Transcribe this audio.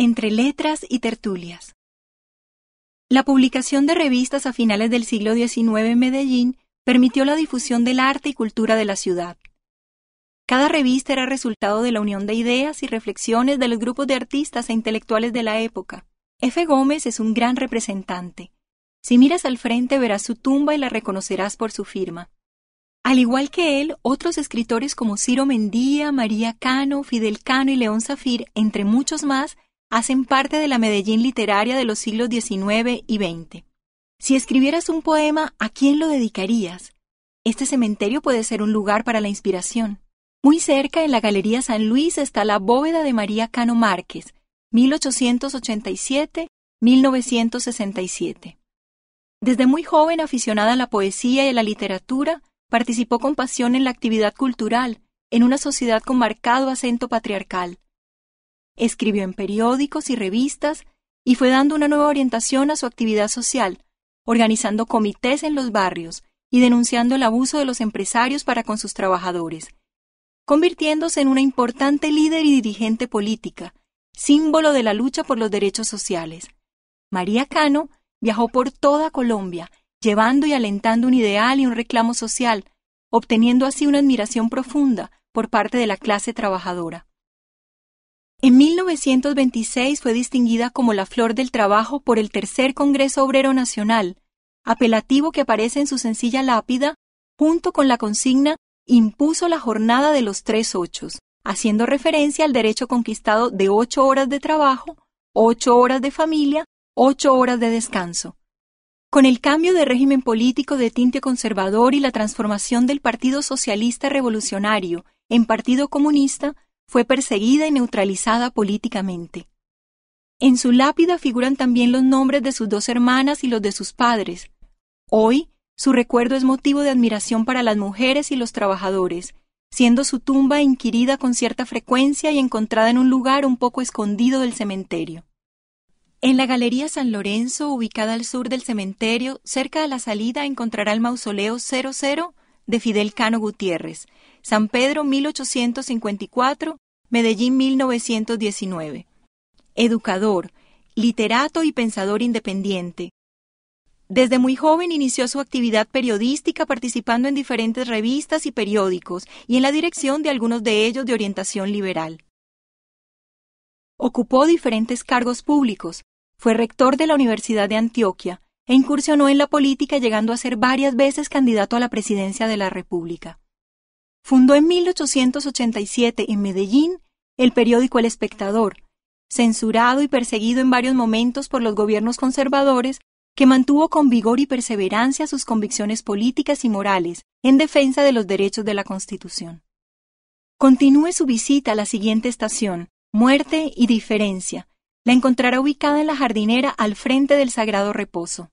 entre letras y tertulias. La publicación de revistas a finales del siglo XIX en Medellín permitió la difusión del arte y cultura de la ciudad. Cada revista era resultado de la unión de ideas y reflexiones de los grupos de artistas e intelectuales de la época. F. Gómez es un gran representante. Si miras al frente verás su tumba y la reconocerás por su firma. Al igual que él, otros escritores como Ciro Mendía, María Cano, Fidel Cano y León Zafir, entre muchos más, hacen parte de la Medellín literaria de los siglos XIX y XX. Si escribieras un poema, ¿a quién lo dedicarías? Este cementerio puede ser un lugar para la inspiración. Muy cerca, en la Galería San Luis, está la bóveda de María Cano Márquez, 1887-1967. Desde muy joven aficionada a la poesía y a la literatura, participó con pasión en la actividad cultural, en una sociedad con marcado acento patriarcal escribió en periódicos y revistas y fue dando una nueva orientación a su actividad social, organizando comités en los barrios y denunciando el abuso de los empresarios para con sus trabajadores, convirtiéndose en una importante líder y dirigente política, símbolo de la lucha por los derechos sociales. María Cano viajó por toda Colombia, llevando y alentando un ideal y un reclamo social, obteniendo así una admiración profunda por parte de la clase trabajadora. En 1926 fue distinguida como la Flor del Trabajo por el Tercer Congreso Obrero Nacional, apelativo que aparece en su sencilla lápida, junto con la consigna Impuso la jornada de los tres ochos, haciendo referencia al derecho conquistado de ocho horas de trabajo, ocho horas de familia, ocho horas de descanso. Con el cambio de régimen político de tinte conservador y la transformación del Partido Socialista Revolucionario en Partido Comunista, fue perseguida y neutralizada políticamente. En su lápida figuran también los nombres de sus dos hermanas y los de sus padres. Hoy, su recuerdo es motivo de admiración para las mujeres y los trabajadores, siendo su tumba inquirida con cierta frecuencia y encontrada en un lugar un poco escondido del cementerio. En la Galería San Lorenzo, ubicada al sur del cementerio, cerca de la salida, encontrará el mausoleo 00 de Fidel Cano Gutiérrez, San Pedro 1854, Medellín 1919. Educador, literato y pensador independiente. Desde muy joven inició su actividad periodística participando en diferentes revistas y periódicos y en la dirección de algunos de ellos de orientación liberal. Ocupó diferentes cargos públicos, fue rector de la Universidad de Antioquia, e incursionó en la política llegando a ser varias veces candidato a la presidencia de la República. Fundó en 1887 en Medellín el periódico El Espectador, censurado y perseguido en varios momentos por los gobiernos conservadores, que mantuvo con vigor y perseverancia sus convicciones políticas y morales en defensa de los derechos de la Constitución. Continúe su visita a la siguiente estación, Muerte y Diferencia. La encontrará ubicada en la jardinera al frente del Sagrado Reposo.